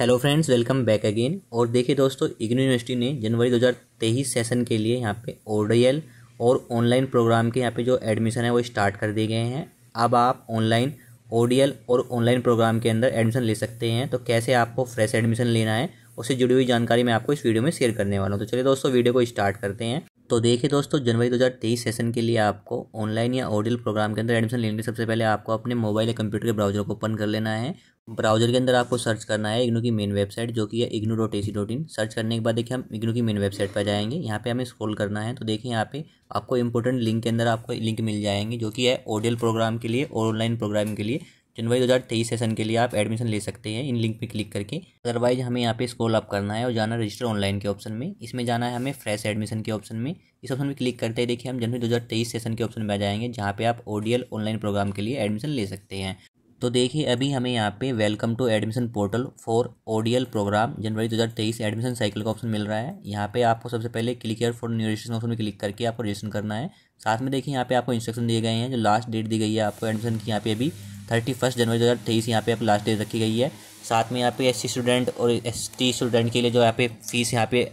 hello friends welcome back again और देखिए दोस्तों इग्नू यूनिवर्सिटी ने जनवरी 2023 सेशन के लिए यहाँ पे ओडीएल और ऑनलाइन प्रोग्राम के यहाँ पे जो एडमिशन है वो स्टार्ट कर दिए गए हैं अब आप ऑनलाइन ओडीएल और ऑनलाइन प्रोग्राम के अंदर एडमिशन ले सकते हैं तो कैसे आपको फ्रेश एडमिशन लेना है उससे जुड़ी हुई जानकारी मैं आपको इस वीडियो में शेयर करने वाला हूँ तो चलिए दोस्तों वीडियो को स्टार्ट करते हैं तो देखिए दोस्तों जनवरी 2023 सेशन के लिए आपको ऑनलाइन या ऑडियल प्रोग्राम के अंदर एडमिशन लेने के सबसे पहले आपको अपने मोबाइल या कंप्यूटर के ब्राउजर को ओपन कर लेना है ब्राउजर के अंदर आपको सर्च करना है इग्नू की मेन वेबसाइट जो कि है IGNOU dot A C dot in search करने के बाद देखिए हम इग्नू की मेन वेबसाइट पर जाएंगे यहाँ पे हमें स्क्रॉल करना है तो देखिए यहाँ पे आपको इंपॉर्टेंट लिंक के अंदर आपको लिंक मिल जाएंगे जो कि है ओडियल प्रोग्राम के लिए और ऑनलाइन प्रोग्राम के लिए जनवरी दो सेशन के लिए आप एडमिशन ले सकते हैं इन लिंक पर क्लिक करके अदरवाइज हमें यहाँ पे स्कॉल अप करना है और जाना रजिस्टर ऑनलाइन के ऑप्शन में इसमें जाना है हमें फ्रेश एडमिशन के ऑप्शन में इस ऑप्शन में क्लिक करते ही देखिए हम जनवरी दो सेशन के ऑप्शन में आ जाएंगे जहाँ पे आप ओडियल ऑनलाइन प्रोग्राम के लिए एडमिशन ले सकते हैं तो देखिए अभी हमें यहाँ पे welcome to admission portal for ODL program जनवरी 2023 एडमिशन साइकिल का ऑप्शन मिल रहा है यहाँ पे आपको सबसे पहले click click here for new registration option में क्लिक करके आपको रजिस्ट्रेशन करना है साथ में देखिए यहाँ पे आपको इंस्ट्रक्शन दिए गए हैं जो लास्ट डेट दी गई है आपको एडमिशन की यहाँ पे अभी थर्टी फर्स्ट जनवरी दो हज़ार तेईस यहाँ पे आप लास्ट डेट रखी गई है साथ में यहाँ पे एस स्टूडेंट और एस स्टूडेंट के लिए जो यहाँ पे फीस यहाँ पे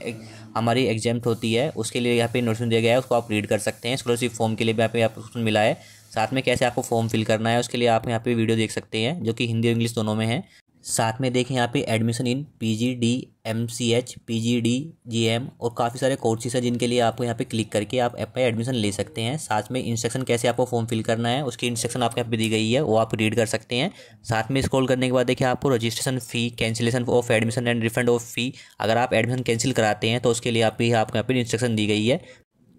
हमारी एग्जाम होती है उसके लिए यहाँ पे नोटिस दिया गया है उसको आप रीड कर सकते हैं स्कॉलरशिप फॉर्म के लिए भी यहाँ पे आपको मिला है साथ में कैसे आपको फॉर्म फिल करना है उसके लिए आप यहाँ पे वीडियो देख सकते हैं जो कि हिंदी और इंग्लिश दोनों में है साथ में देखें यहाँ पे admission in P G D M C H P G D G M और काफ़ी सारे कोर्सेज हैं जिनके लिए आपको यहाँ पे क्लिक करके आप एप पर एडमिशन ले सकते हैं साथ में इंस्ट्रक्शन कैसे आपको फॉर्म फिल करना है उसकी इंस्ट्रक्शन आपको यहाँ पे दी गई है वो आप रीड कर सकते हैं साथ में स्क्रॉल करने के बाद देखिए आपको registration fee cancellation of admission and refund of fee अगर आप एडमिशन कैंसिल कराते हैं तो उसके लिए आप आपको यहाँ पर इंस्ट्रक्शन दी गई है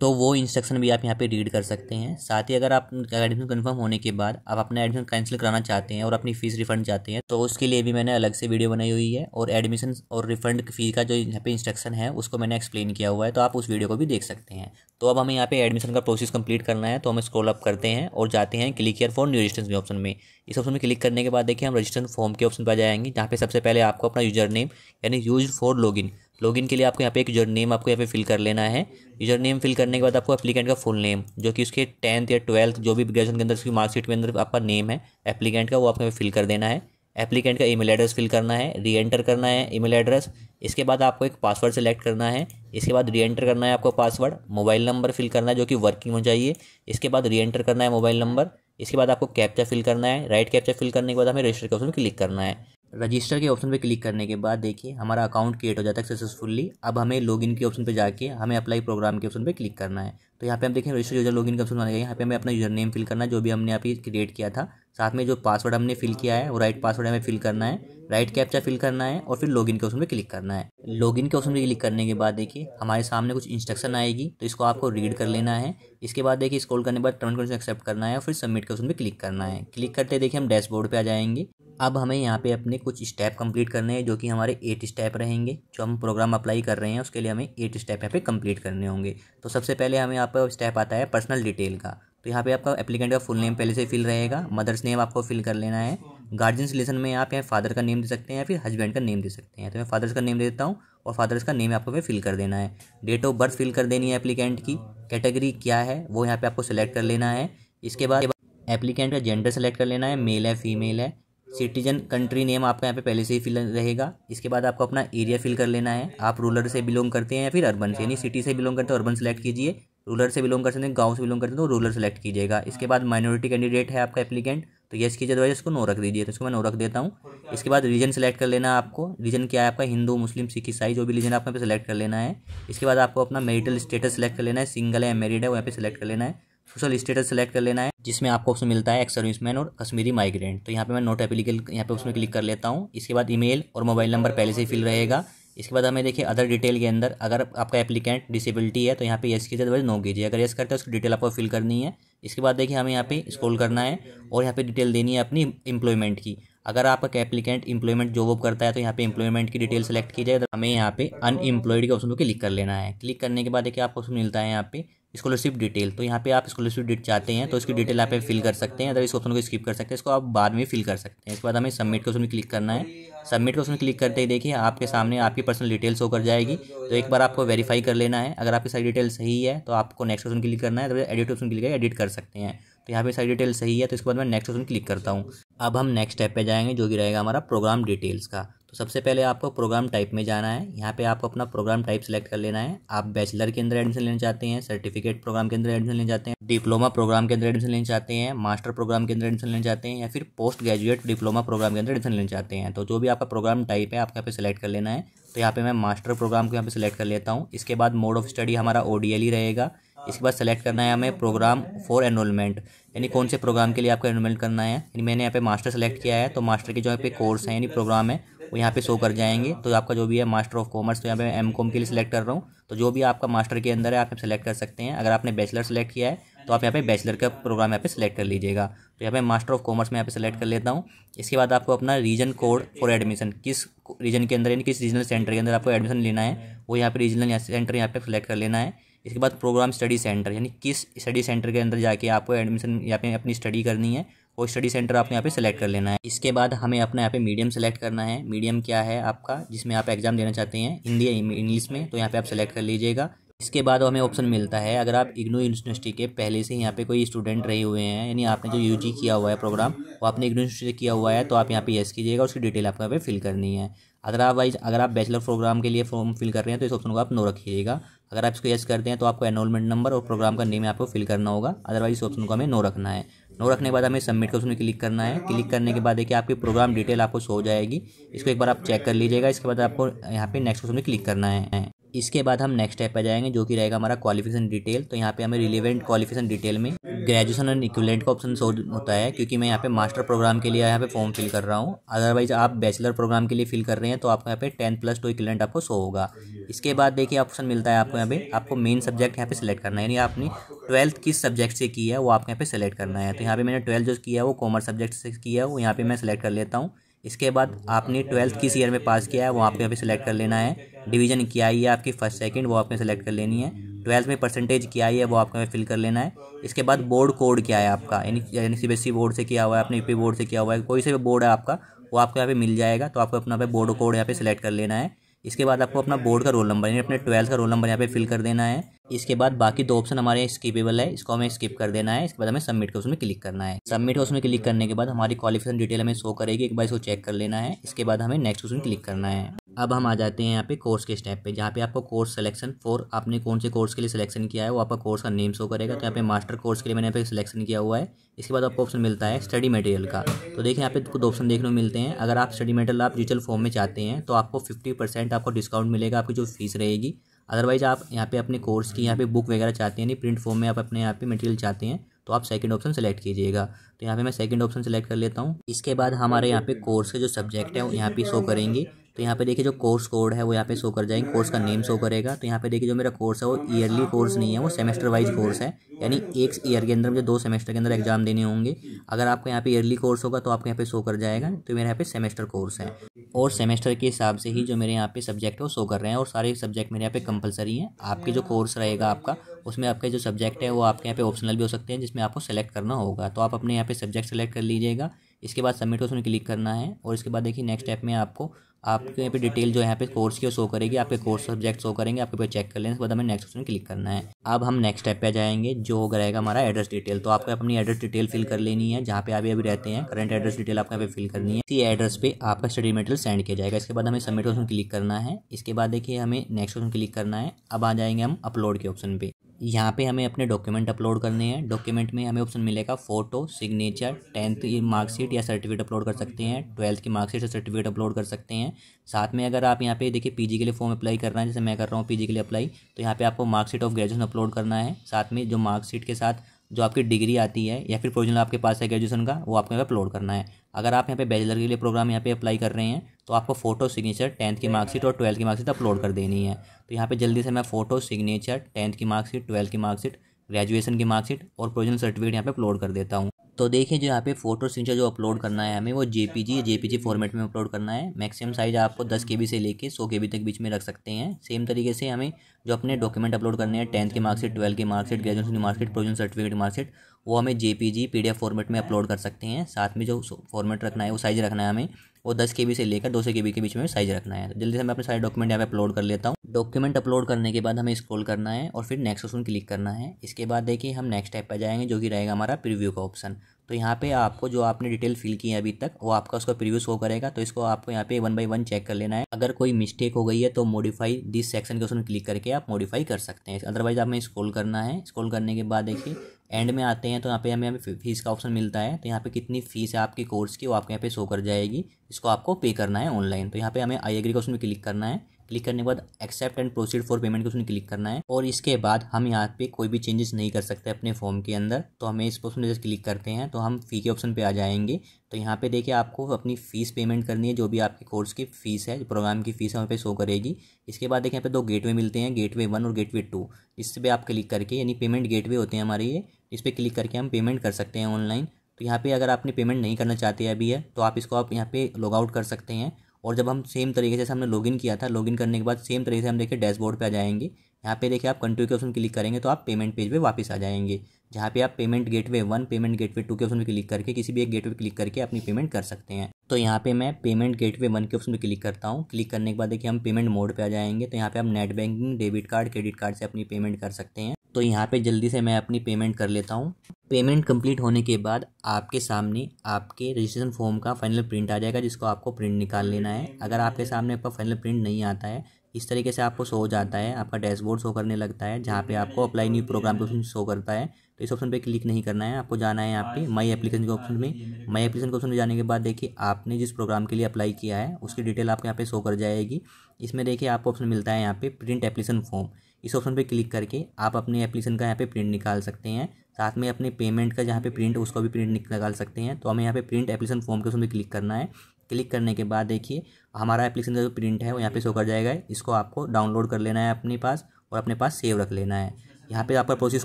तो वो इंस्ट्रक्शन भी आप यहाँ पे रीड कर सकते हैं साथ ही अगर आप एडमिशन कंफर्म होने के बाद आप अपना एडमिशन कैंसिल कराना चाहते हैं और अपनी फ़ीस रिफंड चाहते हैं तो उसके लिए भी मैंने अलग से वीडियो बनाई हुई है और एडमिशन और रिफंड फ़ी का जो यहाँ पे इंस्ट्रक्शन है उसको मैंने एक्सप्लेन किया हुआ है तो आप उस वीडियो को भी देख सकते हैं तो अब हमें यहाँ पे एडमिशन का प्रोसेस कंप्लीट करना है तो हम स्क्रॉल अप करते हैं और जाते हैं click here for new registrations के ऑप्शन में इस ऑप्शन में क्लिक करने के बाद देखिए हम रजिस्ट्रेशन फॉर्म के ऑप्शन पर जाएंगे जहाँ पे सबसे पहले आपको अपना यूजर नेम यानी यूज फॉर लॉगिन लॉगिन के लिए आपको यहाँ पे एक यूजर नेम आपको यहाँ पे फिल कर लेना है यूजर नेम फिल करने के बाद आपको एप्लीकेंट का फुल नेम जो कि उसके टेंथ या ट्वेल्थ जो भी ग्रेजुएशन के अंदर उसकी मार्कशीट के अंदर आपका नेम है एप्लीकेंट का वो आपको फिल कर देना है एप्लीकेंट का ईमेल एड्रेस फिल करना है री एंटर करना है ईमेल एड्रेस इसके बाद आपको एक पासवर्ड सेलेक्ट करना है इसके बाद री एंटर करना है आपको पासवर्ड मोबाइल नंबर फिल करना है जो कि वर्किंग होना चाहिए इसके बाद री एंटर करना है मोबाइल नंबर इसके बाद आपको कैप्चा फिल करना है राइट कैप्चा फिल करने के बाद हमें रजिस्टर के ऑप्शन क्लिक करना है रजिस्टर के ऑप्शन पे क्लिक करने के बाद देखिए हमारा अकाउंट क्रिएट हो जाता है सक्सेसफुली अब हमें लॉगिन के ऑप्शन पे जाके हमें अप्लाई प्रोग्राम के ऑप्शन पे क्लिक करना है तो यहाँ पे आप देखें रजिस्टर यूजर लॉगिन का ऑप्शन बनाया यहाँ पे हमें अपना यूजर नेम फिल करना है जो भी हमने यहाँ पे क्रिएट किया था साथ में जो पासवर्ड हमने फिल किया है वो राइट पासवर्ड हमें फिल करना है राइट कैप्चा फिल करना है और फिर लॉगिन के ऑप्शन पे क्लिक करना है लॉगिन के ऑप्शन पे क्लिक करने के बाद देखिए हमारे सामने कुछ इंस्ट्रक्शन आएगी तो इसको आपको रीड कर लेना है इसके बाद देखिए स्क्रॉल करने के बाद टर्म कंडीशन एक्सेप्ट करना है और फिर सबमिट के ऑप्शन पे क्लिक करना है क्लिक करते देखिए हम डैशबोर्ड पर आ जाएंगे अब हमें यहाँ पे अपने कुछ स्टेप कंप्लीट करने हैं जो कि हमारे एट स्टेप रहेंगे जो हम प्रोग्राम अप्लाई कर रहे हैं उसके लिए हमें एट स्टेप यहाँ पे कंप्लीट करने होंगे तो सबसे पहले हमें यहाँ पर स्टेप आता है पर्सनल डिटेल का तो यहाँ पे आपका एप्लीकेंट का फुल नेम पहले से फिल रहेगा मदर्स नेम आपको फिल कर लेना है गार्जियंस रिलेशन में आप यहाँ फादर का नेम दे सकते हैं या फिर हस्बैंड का नेम दे सकते हैं तो मैं फादर्स का नेम देता हूँ और फादर्स का नेम आपको फिल कर देना है डेट ऑफ बर्थ फिल कर देनी है एप्लीकेंट की कैटेगरी क्या है वो यहाँ पर आपको सेलेक्ट कर लेना है इसके बाद एप्लीकेंट का जेंडर सेलेक्ट कर लेना है मेल है फीमेल है सिटीजन कंट्री नेम आपका यहाँ पे पहले से ही फिल रहेगा इसके बाद आपको अपना एरिया फिल कर लेना है आप रूरल से बिलोंग करते हैं या फिर अर्बन से यानी सिटी से बिलोंग करते हैं अर्बन सेलेक्ट कीजिए रूरल से बिलोंग करते हैं गाँव से बिलोंग करते हैं तो रूरल सेलेक्ट कीजिएगा इसके बाद माइनॉरिटी कैंडिडेट है आपका एप्लीकेंट तो येस कीजिए अदरवाइज इसको नो रख दीजिए तो इसको मैं नो रख देता हूँ इसके बाद रीजन सेलेक्ट कर लेना आपको रीजन क्या है आपका हिंदू मुस्लिम सिख ईसाई जो भी रीजन आपको यहाँ पे सेलेक्ट कर लेना है इसके बाद आपको अपना मेरिटल स्टेटस सेलेक्ट कर लेना है सिंगल है मेरिड है वो यहाँ पे सेलेक्ट कर लेना है सोशल स्टेटस सेलेक्ट कर लेना है जिसमें आपको ऑप्शन मिलता है एक्स सर्विसमैन और कश्मीरी माइग्रेंट तो यहाँ पे मैं नोट एप्लीकल यहाँ पे उसमें क्लिक कर लेता हूँ इसके बाद ईमेल और मोबाइल नंबर पहले से फिल रहेगा इसके बाद हमें देखिए अदर डिटेल के अंदर अगर आपका एप्लीकेंट डिसेबिलिटी है तो यहाँ पे येस कीजिए अदरवाइज नो कीजिए अगर येस करते हैं उसकी डिटेल आपको फिल करनी है इसके बाद देखिए हमें यहाँ पे स्क्रॉल करना है और यहाँ पे डिटेल देनी है अपनी एम्प्लॉयमेंट की अगर आपका एप्लीकेंट एम्प्लॉयमेंट जॉब वॉब करता है तो यहाँ पे एम्प्लॉयमेंट की डिटेल सेलेक्ट की जाए हमें यहाँ पे अनएम्प्लॉयड के ऑप्शन को क्लिक कर लेना है क्लिक करने के बाद देखिए आपको ऑप्शन मिलता है यहाँ पे स्कॉलरशिप डिटेल तो यहाँ पे आप स्कॉलरशिप डिट चाहते हैं तो इसकी डिटेल आप फिल कर सकते हैं अदर इस ऑप्शन को स्किप कर सकते हैं इसको आप बाद में फिल कर सकते हैं इसके बाद हमें सबमिट क्वेश्चन क्लिक करना है सबमिट क्वेश्चन क्लिक करते ही देखिए आपके सामने आपकी पर्सनल डिटेल्स होकर जाएगी तो एक बार आपको वेरीफाई कर लेना है अगर आपकी सारी डिटेल सही है तो आपको नेक्स्ट क्वेश्चन क्लिक करना है तो एडिट ऑप्शन क्लिक करके एडिट कर सकते हैं तो यहाँ पे सारी डिटेल सही है तो इसके बाद मैं नेक्स्ट ऑप्शन क्लिक करता हूँ अब हम नेक्स्ट स्टेप पे जाएंगे जो कि रहेगा हमारा प्रोग्राम डिटेल्स का तो सबसे पहले आपको प्रोग्राम टाइप में जाना है यहाँ पे आपको अपना प्रोग्राम टाइप सेलेक्ट कर लेना है आप बैचलर के अंदर एडमिशन लेना चाहते हैं सर्टिफिकेट प्रोग्राम के अंदर एडमिशन लेना चाहते हैं डिप्लोमा प्रोग्राम के अंदर एडमिशन लेना चाहते हैं मास्टर प्रोग्राम के अंदर एडमिशन लेना चाहते हैं या फिर पोस्ट ग्रेजुएट डिप्लोमा प्रोग्राम के अंदर एडमिशन लेना चाहते हैं तो जो भी आपका प्रोग्राम टाइप है आपको यहाँ पे सिलेक्ट कर लेना है तो यहाँ पे मैं मास्टर प्रोग्राम को यहाँ पे सिलेक्ट कर लेता हूँ इसके बाद मोड ऑफ स्टडी हमारा ओडीएल ही e रहेगा इसके बाद सेलेक्ट करना है हमें प्रोग्राम फॉर एनरोलमेंट यानी कौन से प्रोग्राम के लिए आपको एनरोलमेंट करना है यानी मैंने यहाँ पे मास्टर सेलेक्ट किया है तो मास्टर के जो यहाँ पे कोर्स है यानी प्रोग्राम है वो यहाँ पे शो कर जाएंगे तो आपका जो भी है मास्टर ऑफ कॉमर्स तो यहाँ पे एम कॉम के लिए सिलेक्ट कर रहा हूँ तो जो भी आपका मास्टर के अंदर है आप सेलेक्ट कर सकते हैं अगर आपने बैचलर सेलेक्ट किया है तो आप यहाँ पे बैचलर का प्रोग्राम यहाँ पे सेलेक्ट कर लीजिएगा तो यहाँ पे मास्टर ऑफ कॉमर्स में यहाँ पे सेलेक्ट कर लेता हूँ इसके बाद आपको अपना रीजन कोड फॉर एडमिशन किस रीजन के अंदर यानी किस रीजनल सेंटर के अंदर आपको एडमिशन लेना है वो यहाँ पे रीजनल सेंटर यहाँ पे सेलेक्ट कर लेना है इसके बाद प्रोग्राम स्टडी सेंटर यानी किस स्टडी सेंटर के अंदर जाके आपको एडमिशन यहाँ पे अपनी स्टडी करनी है वो स्टडी सेंटर आपने यहाँ पे सेलेक्ट कर लेना है इसके बाद हमें अपना यहाँ पे मीडियम सेलेक्ट करना है मीडियम क्या है आपका जिसमें आप एग्ज़ाम देना चाहते हैं हिंदी या इंग्लिश में तो यहाँ पे आप सेलेक्ट कर लीजिएगा इसके बाद हमें ऑप्शन मिलता है अगर आप इग्नू यूनिवर्सिटी के पहले से यहाँ पे कोई स्टूडेंट रहे हुए हैं यानी आपने जो यू किया हुआ है प्रोग्राम वो आपने इग्नू यूनिवर्सिटी से किया हुआ है तो आप यहाँ पे यस कीजिएगा उसकी डिटेल आपको यहाँ पे फिल करनी है अदरवाइज अगर आप बैचलर प्रोग्राम के लिए फॉर्म फिल कर रहे हैं तो इस ऑप्शन को आप नो रखिएगा अगर आप इसको येस करते हैं तो आपको एनरोलमेंट नंबर और प्रोग्राम का नेम आपको फिल करना होगा अदरवाइज इस ऑप्शन को हमें नो रखना है नो रखने के बाद हमें सबमिट का उसमें क्लिक करना है क्लिक करने के बाद देखिए आपकी प्रोग्राम डिटेल आपको शो हो जाएगी इसको एक बार आप चेक कर लीजिएगा इसके बाद आपको यहाँ पे नेक्स्ट क्वेश्चन में क्लिक करना है इसके बाद हम नेक्स्ट स्टेप पर जाएंगे जो कि रहेगा हमारा क्वालिफिकेशन डिटेल तो यहाँ पे हमें रिलेवेंट क्वालिफिकेशन डिटेल में ग्रेजुएशन एंड इक्विलेंट का ऑप्शन शो होता है क्योंकि मैं यहाँ पे मास्टर प्रोग्राम के लिए यहाँ पे फॉर्म फिल कर रहा हूँ अदरवाइज आप बैचलर प्रोग्राम के लिए फिल कर रहे हैं तो आपको यहाँ पे टेन प्लस टू इक्विलेंट आपको शो होगा इसके बाद देखिए ऑप्शन मिलता है आपको यहाँ पे आपको मेन सब्जेक्ट यहाँ पे सिलेक्ट करना है यानी आपने ट्वेल्थ किस सब्जेक्ट से किया है वो आपको यहाँ पे सिलेक्ट करना है तो यहाँ पे मैंने ट्वेल्थ जो किया है वो कॉमर्स सब्जेक्ट से किया है वो यहाँ पे मैं सिलेक्ट कर लेता हूँ इसके बाद आपने ट्वेल्थ किस ईयर में पास किया है वो आपको यहाँ पे सिलेक्ट कर लेना है डिवीजन क्या आई है आपकी फर्स्ट सेकंड वो आपने सेलेक्ट कर लेनी है ट्वेल्थ में परसेंटेज क्या आई है वो आपको फिल कर लेना है इसके बाद बोर्ड कोड क्या है आपका यानी सी बी बोर्ड से किया हुआ है अपने यूपी बोर्ड से किया हुआ है कोई से भी बोर्ड है आपका वो आपको यहाँ पे मिल जाएगा तो आपको अपना पे बोर्ड कोड यहाँ पे सिलेक्ट कर लेना है इसके बाद आपको अपना बोर्ड का रोल नंबर यानी अपने ट्वेल्थ का रोल नंबर यहाँ पे फिल कर देना है इसके बाद बाकी दो ऑप्शन हमारे स्किपेबल है इसको हमें स्किप कर देना है इसके बाद हमें सबमिट का उसमें क्लिक करना है सबमिट उसमें क्लिक करने के बाद हमारी क्वालिफिकेशन डिटेल हमें शो करेगी एक बार इसको चेक कर लेना है इसके बाद हमें नेक्स्ट उसमें क्लिक करना है अब हम आ जाते हैं यहाँ पे कोर्स के स्टेप पे जहाँ पे आपको कोर्स सिलेक्शन फॉर आपने कौन से कोर्स के लिए सिलेक्शन किया है वो आपका कोर्स का नेम शो करेगा तो यहाँ पे मास्टर कोर्स के लिए मैंने यहाँ पे सिलेक्शन किया हुआ है इसके बाद आपको ऑप्शन मिलता है स्टडी मटेरियल का तो देखिए यहाँ पे कुछ ऑप्शन देखने को मिलते हैं अगर आप स्टडी मटेरियल आप डिजिटल फॉर्म में चाहते हैं तो आपको फिफ्टी आपको डिस्काउंट मिलेगा आपकी जो फीस रहेगी अदरवाइज़ आप यहाँ पे अपने कोर्स की यहाँ पे बुक वगैरह चाहते हैं नहीं प्रिंट फॉर्म में आप अपने यहाँ पे मटेरियल चाहते हैं तो आप सेकंड ऑप्शन सेलेक्ट कीजिएगा तो यहाँ पे मैं सेकंड ऑप्शन सेलेक्ट कर लेता हूँ इसके बाद हमारे यहाँ पे कोर्स के जो सब्जेक्ट है यहाँ पे शो करेंगी तो यहाँ पे देखिए जो कोर्स कोड है वो यहाँ पे शो कर जाएंगे कोर्स का नेम शो करेगा तो यहाँ पे देखिए जो मेरा कोर्स है वो ईयरली कोर्स नहीं है वो सेमेस्टर वाइज कोर्स है यानी एक ईयर के अंदर मुझे दो सेमेस्टर के अंदर एग्जाम देने होंगे अगर आपको यहाँ पे ईयरली कोर्स होगा तो आपको यहाँ पे शो कर जाएगा तो मेरे यहाँ पे सेमेस्टर कोर्स है और सेमेस्टर के हिसाब से ही जो मेरे यहाँ पे सब्जेक्ट है वो शो कर रहे हैं और सारे सब्जेक्ट मेरे यहाँ पे कंपलसरी हैं आपके जो कोर्स रहेगा आपका उसमें आपके जो सब्जेक्ट है वो आपके यहाँ पे ऑप्शनल भी हो सकते हैं जिसमें आपको सेलेक्ट करना होगा तो आप अपने यहाँ पे सब्जेक्ट सेलेक्ट कर लीजिएगा इसके बाद सबमिट ऑप्शन क्लिक करना है और इसके बाद देखिए नेक्स्ट स्टेप में आपको आपके यहाँ पे डिटेल जो यहाँ पे कोर्स की शो करेगी आपके कोर्स सब्जेक्ट शो करेंगे आपके पे चेक कर लेने के बाद हमें नेक्स्ट ऑप्शन क्लिक करना है अब हम नेक्स्ट स्टेप पे जाएंगे जो होगा रहेगा हमारा एड्रेस डिटेल तो आपको अपनी एड्रेस डिटेल फिल कर लेनी है जहाँ पे आप अभी रहते हैं करंट एड्रेस डिटेल आपको यहाँ पे फिल करनी है इसी एड्रेस पे आपका स्टडी मेटेरियल सेंड किया जाएगा इसके बाद हमें सबमिट ऑप्शन क्लिक करना है इसके बाद देखिए हमें नेक्स्ट ऑप्शन क्लिक करना है अब आ जाएंगे हम अपलोड के ऑप्शन पे यहाँ पे हमें अपने डॉक्यूमेंट अपलोड करने हैं डॉक्यूमेंट में हमें ऑप्शन मिलेगा फ़ोटो सिग्नेचर टेंथ की मार्कशीट या सर्टिफिकेट अपलोड कर सकते हैं ट्वेल्थ की मार्कशीट या सर्टिफिकेट अपलोड कर सकते हैं साथ में अगर आप यहाँ पे देखिए पीजी के लिए फॉर्म अप्लाई करना है जैसे मैं कर रहा हूँ पीजी के लिए अप्लाई तो यहाँ पे आपको मार्कशीट ऑफ ग्रेजुएशन अपलोड करना है साथ में जो मार्कशीट के साथ जो आपकी डिग्री आती है या फिर प्रोविजनल आपके पास है ग्रेजुएशन का वो आपको यहाँ पर अपलोड करना है अगर आप यहाँ पे बैचलर के लिए प्रोग्राम यहाँ पे अप्लाई कर रहे हैं तो आपको फोटो सिग्नेचर टेंथ की मार्कशीट और ट्वेल्थ की मार्कशीट अपलोड कर देनी है तो यहाँ पे जल्दी से मैं फोटो सिग्नेचर टेंथ की मार्कशीट ट्वेल्थ की मार्कशीट ग्रेजुएशन की मार्कशीट और प्रोविजनल सर्टिफिकेट यहाँ पे अपलोड कर देता हूँ तो देखिए जो यहाँ पे फोटो सिग्नेचर जो अपलोड करना है हमें वो J P G J P G format में अपलोड करना है मैक्सिमम साइज आपको दस के बी से लेके सौ के बी तक बीच में रख सकते हैं सेम तरीके से हमें जो अपने डॉक्यूमेंट अपलोड करने हैं टेंथ के मार्कशीट ट्वेल्थ के मार्कशीट ग्रेजुएशन की मार्कशीट प्रोविजन सर्टिफिकेट मार्कशीट वो हमें J P G P D F format में अपलोड कर सकते हैं साथ में जो फॉर्मेट रखना है वो साइज रखना है हमें वो दस के बी से लेकर दो सौ के के बीच में साइज रखना है तो जल्दी से मैं अपने सारे डॉक्यूमेंट यहाँ पे अपलोड कर लेता हूँ डॉक्यूमेंट अपलोड करने के बाद हमें स्क्रॉल करना है और फिर नेक्स्ट ऑप्शन क्लिक करना है इसके बाद देखिए हम नेक्स्ट टाइप पर जाएंगे जो कि रहेगा हमारा प्रीव्यू का ऑप्शन तो यहाँ पे आपको जो आपने डिटेल फिल की है अभी तक वो आपका उसका प्रीव्यू शो करेगा तो इसको आपको यहाँ पे वन बाई वन चेक कर लेना है अगर कोई मिस्टेक हो गई है तो मॉडिफाई दिस सेक्शन के ऑप्शन क्लिक करके आप मॉडिफाई कर सकते हैं अदरवाइज आप हमें स्क्रॉल करना है स्क्रॉल करने के बाद देखिए एंड में आते हैं तो यहाँ पे हमें यहाँ फीस का ऑप्शन मिलता है तो यहाँ पे कितनी फीस है आपके कोर्स की वो आपके यहाँ पे शो कर जाएगी इसको आपको पे करना है ऑनलाइन तो यहाँ पे हमें आई एग्री का ऑप्शन पर क्लिक करना है क्लिक करने के बाद accept and proceed for payment को उसने क्लिक करना है और इसके बाद हम यहाँ पे कोई भी चेंजेस नहीं कर सकते अपने फॉर्म के अंदर तो हमें इस पर जैसे क्लिक करते हैं तो हम फ़ी के ऑप्शन पे आ जाएंगे तो यहाँ पे देखिए आपको अपनी फ़ीस पेमेंट करनी है जो भी आपके कोर्स की फ़ीस है प्रोग्राम की फ़ीस है वहाँ पे शो करेगी इसके बाद देखिए यहाँ पे दो गेट मिलते हैं गेट वन और वे टू इस पर आप क्लिक करके यानी पेमेंट वे होते हैं हमारे ये इस पर क्लिक करके हम पेमेंट कर सकते हैं ऑनलाइन तो यहाँ पे अगर आपने पेमेंट नहीं करना चाहते अभी है तो आप इसको आप यहाँ पे लॉग आउट कर सकते हैं और जब हम सेम तरीके से हमने लॉगिन किया था लॉगिन करने के बाद सेम तरीके से हम देखिए डैशबोर्ड पे आ जाएंगे यहाँ पे देखिए आप कंट्री के ऑप्शन क्लिक करेंगे तो आप पेमेंट पेज पे वापस आ जाएंगे जहाँ पे आप payment gateway one payment gateway two के ऑप्शन पे क्लिक करके किसी भी एक गेटवे क्लिक करके अपनी पेमेंट कर सकते हैं तो यहाँ पे मैं पेमेंट गेटवे वन के ऑप्शन पे क्लिक करता हूँ क्लिक करने के बाद देखिए हम पेमेंट मोड पे आ जाएंगे तो यहाँ पे आप net banking debit card credit card से अपनी पेमेंट कर सकते हैं तो यहाँ पे जल्दी से मैं अपनी पेमेंट कर लेता हूँ पेमेंट कंप्लीट होने के बाद आपके सामने आपके रजिस्ट्रेशन फॉर्म का फाइनल प्रिंट आ जाएगा जिसको आपको प्रिंट निकाल लेना है अगर आपके सामने आपका फाइनल प्रिंट नहीं आता है इस तरीके से आपको शो हो जाता है आपका डैशबोर्ड शो करने लगता है जहाँ पे आपको अप्लाई न्यू प्रोग्राम के ऑप्शन शो करता है तो इस ऑप्शन पे क्लिक नहीं करना है आपको जाना है यहाँ पे माई एप्लीकेशन के ऑप्शन में माई एप्लीकेशन के ऑप्शन में जाने के बाद देखिए आपने जिस प्रोग्राम के लिए अप्लाई किया है उसकी डिटेल आपके यहाँ पे शो कर जाएगी इसमें देखिए आपको ऑप्शन मिलता है यहाँ पे प्रिंट एप्लीकेशन फॉर्म इस ऑप्शन पर क्लिक करके आप अपने एप्लीकेशन का यहाँ पे प्रिंट निकाल सकते हैं साथ में अपने पेमेंट का जहाँ पे प्रिंट उसका भी प्रिंट निकाल सकते हैं तो हमें यहाँ पे प्रिंट एप्लीकेशन फॉर्म के उसमें क्लिक करना है क्लिक करने के बाद देखिए हमारा एप्लीकेशन का जो प्रिंट है वो यहाँ पे शो कर जाएगा इसको आपको डाउनलोड कर लेना है अपने पास और अपने पास सेव रख लेना है यहाँ पे आपका प्रोसेस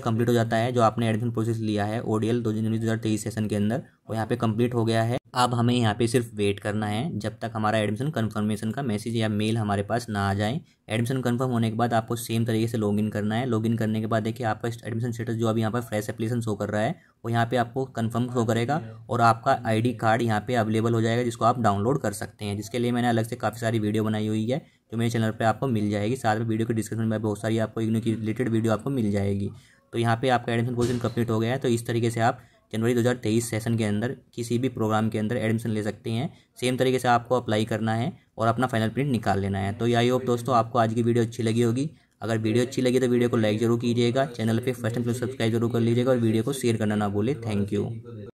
कंप्लीट हो जाता है जो आपने एडमिशन प्रोसेस लिया है ओडीएल डी एल दो जनवरी दो हज़ार तेईस सेशन के अंदर और यहाँ पे कंप्लीट हो गया है अब हमें यहाँ पे सिर्फ वेट करना है जब तक हमारा एडमिशन कंफर्मेशन का मैसेज या मेल हमारे पास ना आ जाए एडमिशन कंफर्म होने के बाद आपको सेम तरीके से लॉगिन करना है लॉगिन करने के बाद देखिए आपका एडमिशन स्टेटस जो अभी यहाँ पर फ्रेश एप्लीकेशन शो कर रहा है वो यहाँ पे आपको कंफर्म शो करेगा और आपका आईडी कार्ड यहाँ पे अवेलेबल हो जाएगा जिसको आप डाउनलोड कर सकते हैं जिसके लिए मैंने अलग से काफ़ी सारी वीडियो बनाई हुई है जो मेरे चैनल पर आपको मिल जाएगी साथ में वीडियो के डिस्क्रिप्शन में बहुत सारी आपको इग्नो की रिलेटेड वीडियो आपको मिल जाएगी तो यहाँ पर आपका एडमिशन पोजिशन कंप्लीट हो गया है तो इस तरीके से आप जनवरी 2023 सेशन के अंदर किसी भी प्रोग्राम के अंदर एडमिशन ले सकते हैं सेम तरीके से आपको अप्लाई करना है और अपना फाइनल प्रिंट निकाल लेना है तो आई होप दोस्तों आपको आज की वीडियो अच्छी लगी होगी अगर वीडियो अच्छी लगी तो वीडियो को लाइक जरूर कीजिएगा चैनल पर फर्स्ट टाइम सब्सक्राइब जरूर कर लीजिएगा और वीडियो को शेयर करना ना भूलें थैंक यू